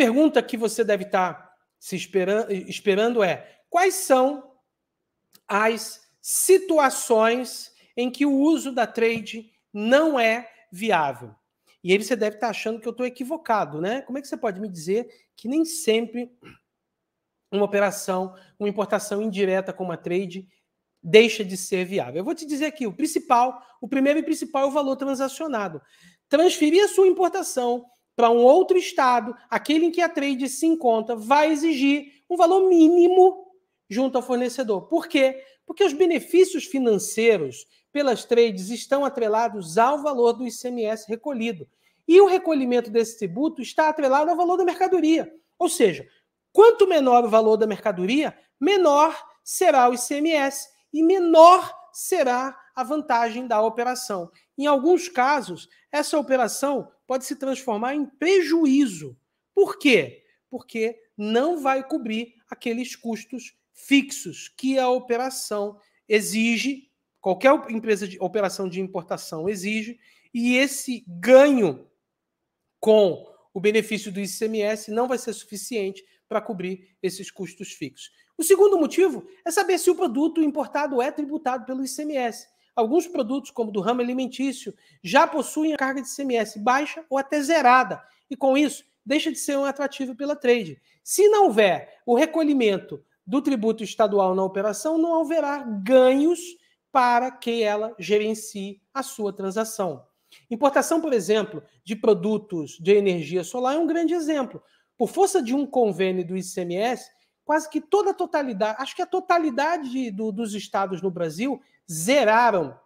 pergunta que você deve estar tá se esperando, esperando é: quais são as situações em que o uso da trade não é viável? E aí você deve estar tá achando que eu estou equivocado, né? Como é que você pode me dizer que nem sempre uma operação, uma importação indireta como a trade deixa de ser viável? Eu vou te dizer aqui, o principal, o primeiro e principal é o valor transacionado. Transferir a sua importação para um outro estado, aquele em que a trade se encontra, vai exigir um valor mínimo junto ao fornecedor. Por quê? Porque os benefícios financeiros pelas trades estão atrelados ao valor do ICMS recolhido. E o recolhimento desse tributo está atrelado ao valor da mercadoria. Ou seja, quanto menor o valor da mercadoria, menor será o ICMS e menor será a vantagem da operação. Em alguns casos, essa operação pode se transformar em prejuízo. Por quê? Porque não vai cobrir aqueles custos fixos que a operação exige, qualquer empresa de operação de importação exige, e esse ganho com o benefício do ICMS não vai ser suficiente para cobrir esses custos fixos. O segundo motivo é saber se o produto importado é tributado pelo ICMS. Alguns produtos, como do ramo alimentício, já possuem a carga de CMS baixa ou até zerada, e com isso deixa de ser um atrativo pela trade. Se não houver o recolhimento do tributo estadual na operação, não haverá ganhos para que ela gerencie a sua transação. Importação, por exemplo, de produtos de energia solar é um grande exemplo. Por força de um convênio do ICMS, quase que toda a totalidade, acho que a totalidade do, dos estados no Brasil zeraram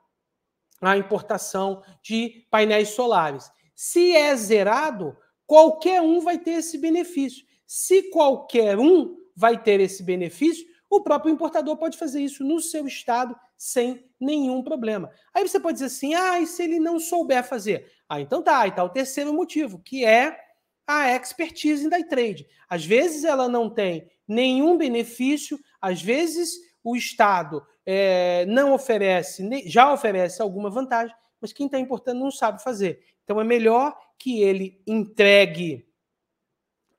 a importação de painéis solares. Se é zerado, qualquer um vai ter esse benefício. Se qualquer um vai ter esse benefício, o próprio importador pode fazer isso no seu estado sem nenhum problema. Aí você pode dizer assim: ah, e se ele não souber fazer? Ah, então tá, e tá o terceiro motivo, que é a expertise da trade. Às vezes ela não tem nenhum benefício, às vezes o Estado é, não oferece, já oferece alguma vantagem, mas quem está importando não sabe fazer. Então é melhor que ele entregue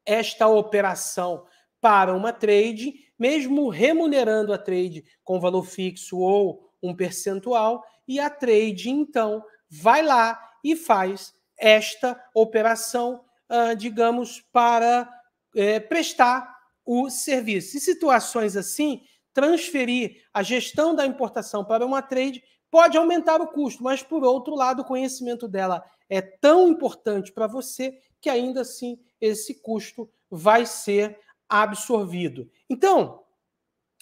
esta operação para uma trade, mesmo remunerando a trade com valor fixo ou um percentual, e a trade então vai lá e faz esta operação ah, digamos, para é, prestar o serviço. Em situações assim, transferir a gestão da importação para uma trade pode aumentar o custo, mas por outro lado, o conhecimento dela é tão importante para você que ainda assim esse custo vai ser absorvido. Então,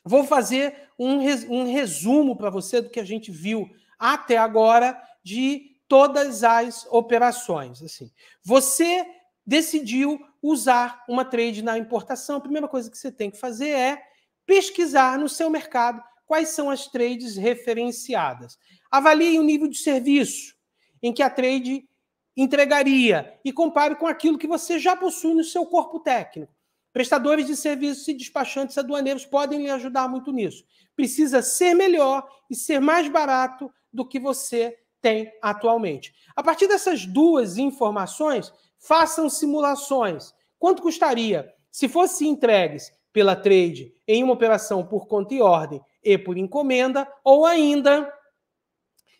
vou fazer um, res um resumo para você do que a gente viu até agora de todas as operações. Assim, você decidiu usar uma trade na importação, a primeira coisa que você tem que fazer é pesquisar no seu mercado quais são as trades referenciadas. Avalie o nível de serviço em que a trade entregaria e compare com aquilo que você já possui no seu corpo técnico. Prestadores de serviços e despachantes aduaneiros podem lhe ajudar muito nisso. Precisa ser melhor e ser mais barato do que você tem atualmente. A partir dessas duas informações, façam simulações. Quanto custaria se fossem entregues pela trade em uma operação por conta e ordem e por encomenda, ou ainda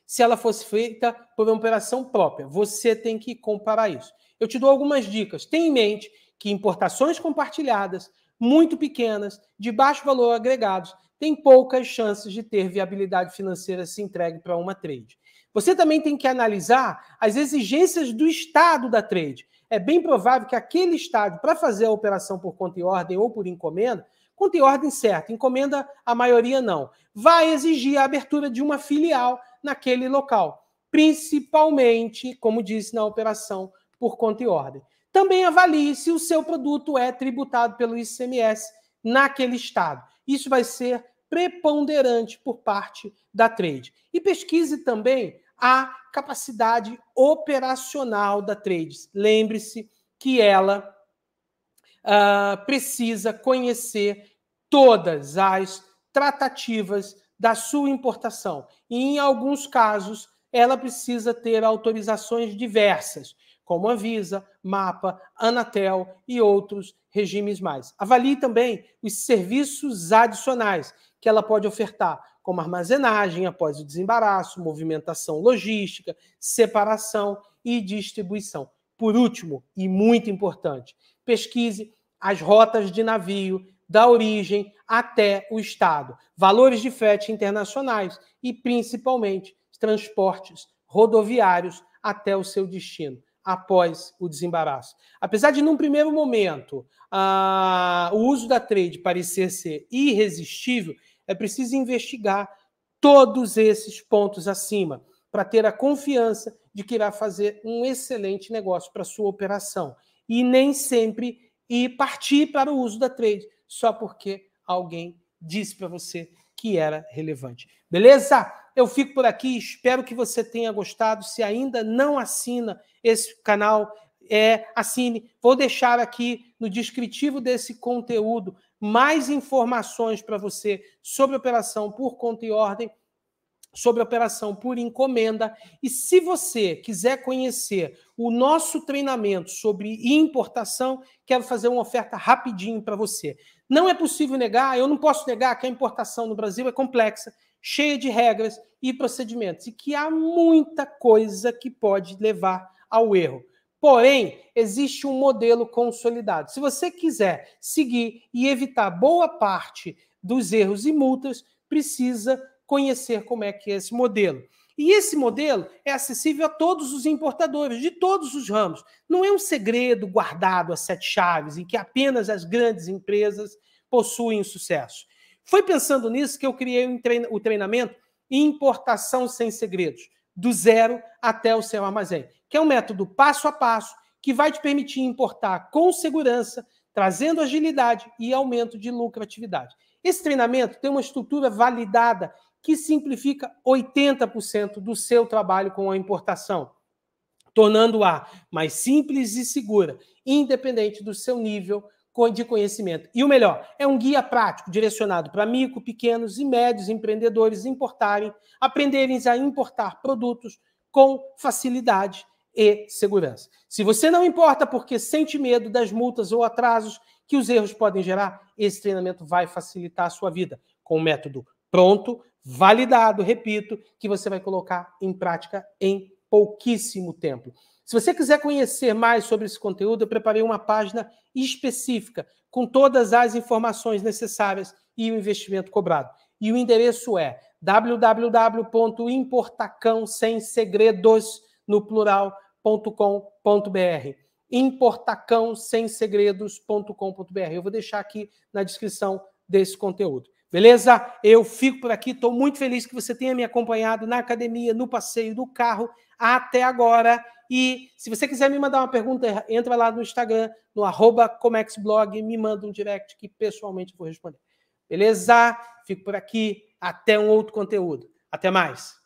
se ela fosse feita por uma operação própria? Você tem que comparar isso. Eu te dou algumas dicas. Tenha em mente que importações compartilhadas, muito pequenas, de baixo valor agregados, têm poucas chances de ter viabilidade financeira se entregue para uma trade. Você também tem que analisar as exigências do estado da trade é bem provável que aquele estádio, para fazer a operação por conta e ordem ou por encomenda, conta e ordem certa, encomenda a maioria não, vai exigir a abertura de uma filial naquele local, principalmente, como disse na operação por conta e ordem. Também avalie se o seu produto é tributado pelo ICMS naquele estado. Isso vai ser preponderante por parte da trade. E pesquise também a capacidade operacional da Trades. Lembre-se que ela uh, precisa conhecer todas as tratativas da sua importação. E, em alguns casos, ela precisa ter autorizações diversas, como a Visa, Mapa, Anatel e outros regimes mais. Avalie também os serviços adicionais que ela pode ofertar, como armazenagem após o desembaraço, movimentação logística, separação e distribuição. Por último, e muito importante, pesquise as rotas de navio da origem até o estado, valores de frete internacionais e principalmente transportes rodoviários até o seu destino após o desembaraço. Apesar de, num primeiro momento, a... Ah, o uso da trade parecer ser irresistível, é preciso investigar todos esses pontos acima para ter a confiança de que irá fazer um excelente negócio para sua operação e nem sempre e partir para o uso da trade só porque alguém disse para você que era relevante. Beleza? Eu fico por aqui, espero que você tenha gostado. Se ainda não assina esse canal, é, assine. Vou deixar aqui no descritivo desse conteúdo mais informações para você sobre operação por conta e ordem, sobre operação por encomenda. E se você quiser conhecer o nosso treinamento sobre importação, quero fazer uma oferta rapidinho para você. Não é possível negar, eu não posso negar que a importação no Brasil é complexa, cheia de regras e procedimentos, e que há muita coisa que pode levar ao erro. Porém, existe um modelo consolidado. Se você quiser seguir e evitar boa parte dos erros e multas, precisa conhecer como é que é esse modelo. E esse modelo é acessível a todos os importadores de todos os ramos. Não é um segredo guardado a sete chaves em que apenas as grandes empresas possuem sucesso. Foi pensando nisso que eu criei o treinamento Importação sem Segredos, do zero até o seu armazém que é um método passo a passo que vai te permitir importar com segurança, trazendo agilidade e aumento de lucratividade. Esse treinamento tem uma estrutura validada que simplifica 80% do seu trabalho com a importação, tornando-a mais simples e segura, independente do seu nível de conhecimento. E o melhor, é um guia prático direcionado para micro, pequenos e médios empreendedores importarem, aprenderem a importar produtos com facilidade e segurança. Se você não importa porque sente medo das multas ou atrasos que os erros podem gerar, esse treinamento vai facilitar a sua vida com um método pronto, validado, repito, que você vai colocar em prática em pouquíssimo tempo. Se você quiser conhecer mais sobre esse conteúdo, eu preparei uma página específica com todas as informações necessárias e o investimento cobrado. E o endereço é www.importacão sem segredos no plural importacão.com.br importacão Eu vou deixar aqui na descrição desse conteúdo. Beleza? Eu fico por aqui, estou muito feliz que você tenha me acompanhado na academia, no passeio, no carro, até agora. E se você quiser me mandar uma pergunta, entra lá no Instagram, no arroba comexblog, me manda um direct que pessoalmente eu vou responder. Beleza? Fico por aqui, até um outro conteúdo. Até mais!